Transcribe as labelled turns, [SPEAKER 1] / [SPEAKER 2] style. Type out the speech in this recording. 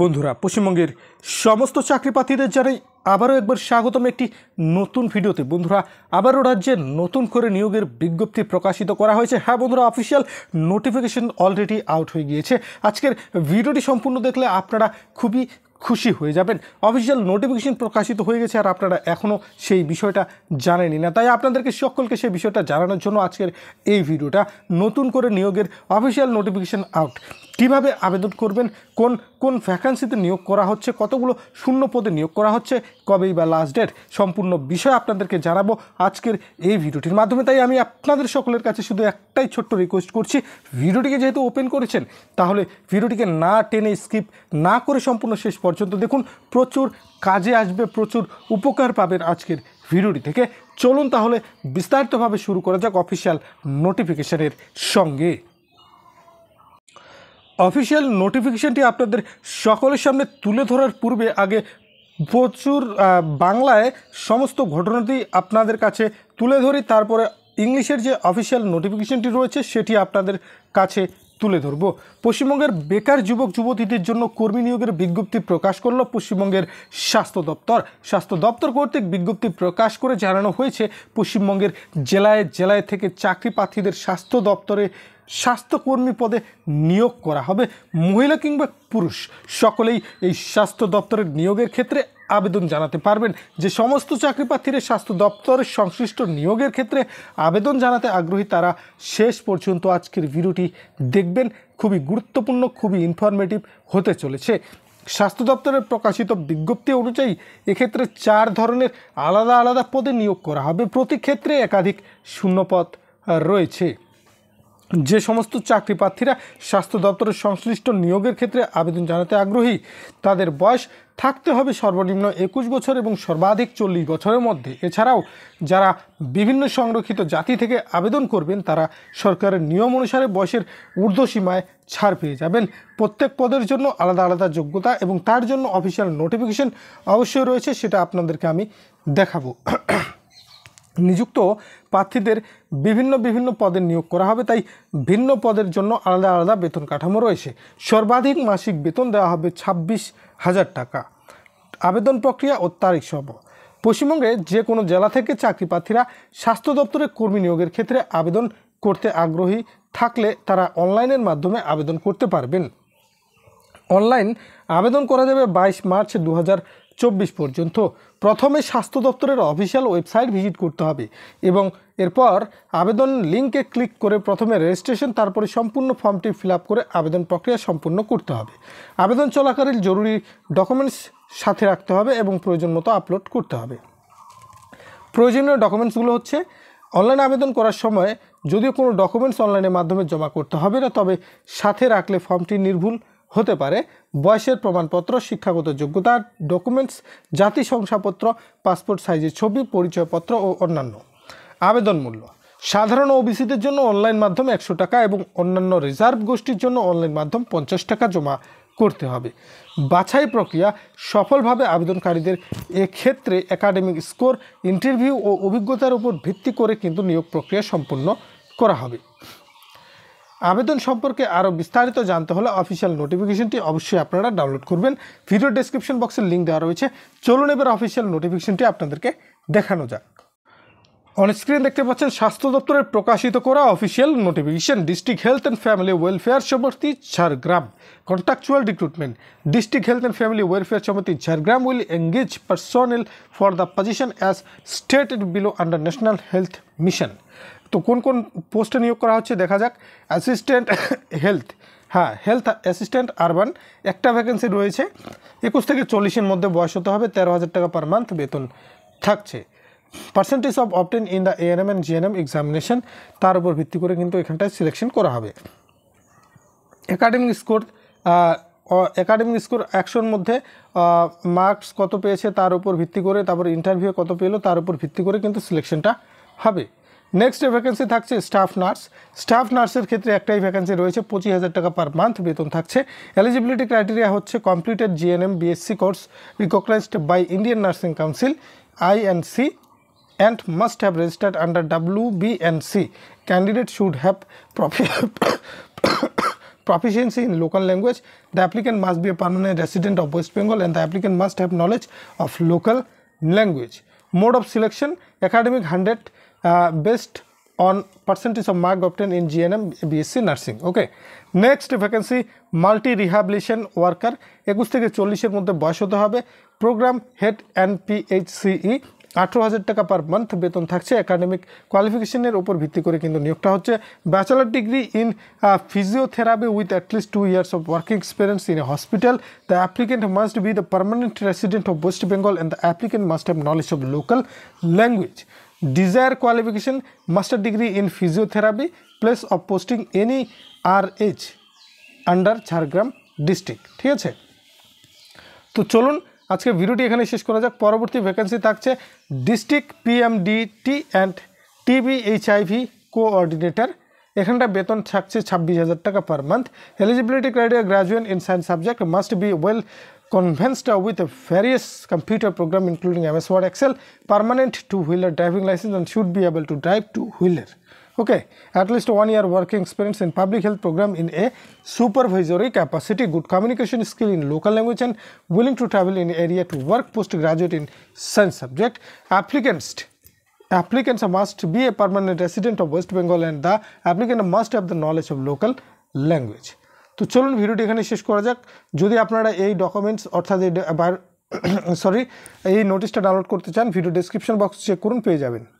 [SPEAKER 1] বন্ধুরা পশ্চিমবঙ্গের সমস্ত প্রার্থীদের জানাই আবারও একবার স্বাগতম একটি নতুন ভিডিওতে বন্ধুরা আবারও রাজ্যে নতুন করে নিয়োগের বিজ্ঞপ্তি প্রকাশিত করা হয়েছে হ্যাঁ বন্ধুরা অফিসিয়াল নোটিফিকেশন অলরেডি আউট হয়ে গিয়েছে আজকের ভিডিওটি সম্পূর্ণ দেখলে আপনারা খুবই খুশি হয়ে যাবেন অফিসিয়াল নোটিফিকেশন প্রকাশিত হয়ে গেছে আর আপনারা এখনও সেই বিষয়টা জানেনি না তাই আপনাদেরকে সকলকে সেই বিষয়টা জানানোর জন্য আজকের এই ভিডিওটা নতুন করে নিয়োগের অফিসিয়াল নোটিফিকেশন আউট কিভাবে আবেদন করবেন কোন কোন ভ্যাকান্সিতে নিয়োগ করা হচ্ছে কতগুলো শূন্য পদে নিয়োগ করা হচ্ছে কবেই বা লাস্ট ডেট সম্পূর্ণ বিষয় আপনাদেরকে জানাবো আজকের এই ভিডিওটির মাধ্যমে তাই আমি আপনাদের সকলের কাছে শুধু একটাই ছোট্ট রিকোয়েস্ট করছি ভিডিওটিকে যেহেতু ওপেন করেছেন তাহলে ভিডিওটিকে না টেনে স্কিপ না করে সম্পূর্ণ শেষ পর্যন্ত দেখুন প্রচুর কাজে আসবে প্রচুর উপকার পাবেন আজকের ভিডিওটি থেকে চলুন তাহলে বিস্তারিতভাবে শুরু করা যাক অফিসিয়াল নোটিফিকেশানের সঙ্গে অফিসিয়াল নোটিফিকেশানটি আপনাদের সকলের সামনে তুলে ধরার পূর্বে আগে প্রচুর বাংলায় সমস্ত ঘটনাটি আপনাদের কাছে তুলে ধরি তারপরে ইংলিশের যে অফিসিয়াল নোটিফিকেশানটি রয়েছে সেটি আপনাদের কাছে তুলে ধরব পশ্চিমবঙ্গের বেকার যুবক যুবতীদের জন্য কর্মী নিয়োগের বিজ্ঞপ্তি প্রকাশ করল পশ্চিমবঙ্গের স্বাস্থ্য দপ্তর স্বাস্থ্য দপ্তর কর্তৃক বিজ্ঞপ্তি প্রকাশ করে জানানো হয়েছে পশ্চিমবঙ্গের জেলায় জেলায় থেকে চাকরি প্রার্থীদের স্বাস্থ্য দপ্তরে স্বাস্থ্যকর্মী পদে নিয়োগ করা হবে মহিলা কিংবা পুরুষ সকলেই এই স্বাস্থ্য দপ্তরের নিয়োগের ক্ষেত্রে আবেদন জানাতে পারবেন যে সমস্ত চাকরি প্রার্থীরা স্বাস্থ্য দপ্তরের সংশ্লিষ্ট নিয়োগের ক্ষেত্রে আবেদন জানাতে আগ্রহী তারা শেষ পর্যন্ত আজকের ভিডিওটি দেখবেন খুবই গুরুত্বপূর্ণ খুবই ইনফরমেটিভ হতে চলেছে স্বাস্থ্য দপ্তরের প্রকাশিত বিজ্ঞপ্তি অনুযায়ী এক্ষেত্রে চার ধরনের আলাদা আলাদা পদে নিয়োগ করা হবে প্রতি ক্ষেত্রে একাধিক শূন্যপদ রয়েছে যে সমস্ত চাকরি প্রার্থীরা স্বাস্থ্য দপ্তরের সংশ্লিষ্ট নিয়োগের ক্ষেত্রে আবেদন জানাতে আগ্রহী তাদের বয়স থাকতে হবে সর্বনিম্ন একুশ বছর এবং সর্বাধিক চল্লিশ বছরের মধ্যে এছাড়াও যারা বিভিন্ন সংরক্ষিত জাতি থেকে আবেদন করবেন তারা সরকারের নিয়ম অনুসারে বয়সের ঊর্ধ্বসীমায় ছাড় পেয়ে যাবেন প্রত্যেক পদের জন্য আলাদা আলাদা যোগ্যতা এবং তার জন্য অফিসিয়াল নোটিফিকেশন অবশ্যই রয়েছে সেটা আপনাদেরকে আমি দেখাবো নিযুক্ত প্রার্থীদের বিভিন্ন বিভিন্ন পদে নিয়োগ করা হবে তাই ভিন্ন পদের জন্য আলাদা আলাদা বেতন কাঠামো রয়েছে সর্বাধিক মাসিক বেতন দেওয়া হবে ছাব্বিশ হাজার টাকা আবেদন প্রক্রিয়া ও তারিখ সহ পশ্চিমবঙ্গে যে কোনো জেলা থেকে চাকরি প্রার্থীরা স্বাস্থ্য দপ্তরের কর্মী নিয়োগের ক্ষেত্রে আবেদন করতে আগ্রহী থাকলে তারা অনলাইনের মাধ্যমে আবেদন করতে পারবেন অনলাইন আবেদন করা যাবে বাইশ মার্চ দু চব্বিশ পর্যন্ত প্রথমে স্বাস্থ্য দপ্তরের অফিসিয়াল ওয়েবসাইট ভিজিট করতে হবে এবং এরপর আবেদন লিঙ্কে ক্লিক করে প্রথমে রেজিস্ট্রেশন তারপরে সম্পূর্ণ ফর্মটি ফিল করে আবেদন প্রক্রিয়া সম্পূর্ণ করতে হবে আবেদন চলাকালীন জরুরি ডকুমেন্টস সাথে রাখতে হবে এবং প্রয়োজন মতো আপলোড করতে হবে প্রয়োজনীয় ডকুমেন্টসগুলো হচ্ছে অনলাইন আবেদন করার সময় যদিও কোনো ডকুমেন্টস অনলাইনের মাধ্যমে জমা করতে হবে না তবে সাথে রাখলে ফর্মটি নির্ভুল হতে পারে বয়সের প্রমাণপত্র শিক্ষাগত যোগ্যতা ডকুমেন্টস জাতি শংসাপত্র পাসপোর্ট সাইজের ছবি পরিচয়পত্র ও অন্যান্য আবেদন মূল্য সাধারণ ওবিসিদের জন্য অনলাইন মাধ্যম একশো টাকা এবং অন্যান্য রিজার্ভ গোষ্ঠীর জন্য অনলাইন মাধ্যম পঞ্চাশ টাকা জমা করতে হবে বাছাই প্রক্রিয়া সফলভাবে আবেদনকারীদের এক্ষেত্রে একাডেমিক স্কোর ইন্টারভিউ ও অভিজ্ঞতার উপর ভিত্তি করে কিন্তু নিয়োগ প্রক্রিয়া সম্পন্ন করা হবে আবেদন সম্পর্কে আরও বিস্তারিত জানতে হলে অফিসিয়াল নোটিফিকেশনটি অবশ্যই আপনারা ডাউনলোড করবেন ভিডিও ডিসক্রিপশন বক্সের লিঙ্ক দেওয়া রয়েছে চলুন এবার অফিসিয়াল নোটিফিকেশনটি আপনাদেরকে দেখানো যাক অনস্ক্রিন দেখতে পাচ্ছেন স্বাস্থ্য দপ্তরের প্রকাশিত করা official notification district health and family welfare সমিতি Jhargram contractual recruitment district health and family welfare সমিতি Jhargram will engage personnel for the position as stated below under national health mission তো কোন কোন পোস্টে নিয়োগ করা হচ্ছে দেখা যাক অ্যাসিস্ট্যান্ট হেলথ হ্যাঁ হেলথ অ্যাসিস্ট্যান্ট আরবান একটা ভ্যাকেন্সি রয়েছে একুশ থেকে চল্লিশের মধ্যে বয়স হতে হবে তেরো হাজার টাকা পার মান্থ বেতন থাকছে percentage of obtain in the ANM and GNM examination তার উপর ভিত্তি করে কিন্তু এখানটায় সিলেকশন করা হবে একাডেমিক স্কোর একাডেমিক স্কোর একশোর মধ্যে মার্কস কত পেয়েছে তার উপর ভিত্তি করে তারপর ইন্টারভিউ কত পেলো তার উপর ভিত্তি করে কিন্তু সিলেকশনটা হবে নেক্সট ভ্যাকেন্সি থাকছে স্টাফ নার্স স্টাফ নার্সের ক্ষেত্রে একটাই ভ্যাকেন্সি রয়েছে পঁচিশ হাজার টাকা পার মান্থ বেতন থাকছে এলিজিবিলিটি ক্রাইটেরিয়া হচ্ছে completed GNM BSc course recognised by Indian nursing council INC and must have registered under WBNC. Candidate should have proficiency in local language. The applicant must be a permanent resident of West Bengal and the applicant must have knowledge of local language. Mode of selection academic 100 Uh, based on percentage of mark obtained in GNM BSc nursing okay next vacancy multi rehabilitation worker একুশ থেকে চল্লিশের মধ্যে বয়স হতে হবে programme head এনপিএইচসিই আঠেরো হাজার টাকা পার মান্থ বেতন থাকছে একাডেমিক কোয়ালিফিকেশনের উপর ভিত্তি করে কিন্তু নিয়োগটা হচ্ছে bachelor degree in physiotherapy with at least two years of working experience in a hospital the applicant must be the permanent resident of West Bengal and the applicant must have knowledge of local language desired qualification master degree in physiotherapy place of posting any RH under Jhargram district ঠিক আছে তো চলুন আজকে ভিডিওটি এখানে শেষ করা যাক পরবর্তী ভ্যাকেন্সি থাকছে district PMDT and TB HIV coordinator এখানটা বেতন থাকছে ছাব্বিশ হাজার টাকা per month eligibility criteria graduate in science subject must be well convinced with various computer program including MS Word, Excel, permanent two-wheeler driving license and should be able to drive two-wheeler. Okay, at least one year working experience in public health program in a supervisory capacity, good communication skill in local language and willing to travel in area to work postgraduate in science subject. Applicants applicants must be a permanent resident of West Bengal and the applicant must have the knowledge of local language. তো চলুন ভিডিওটি এখানে শেষ করা যাক যদি আপনারা এই ডকুমেন্টস অর্থাৎ এই সরি এই নোটিশটা ডাউনলোড করতে চান ভিডিও ডিসক্রিপশন বক্স চেক করুন পেয়ে যাবেন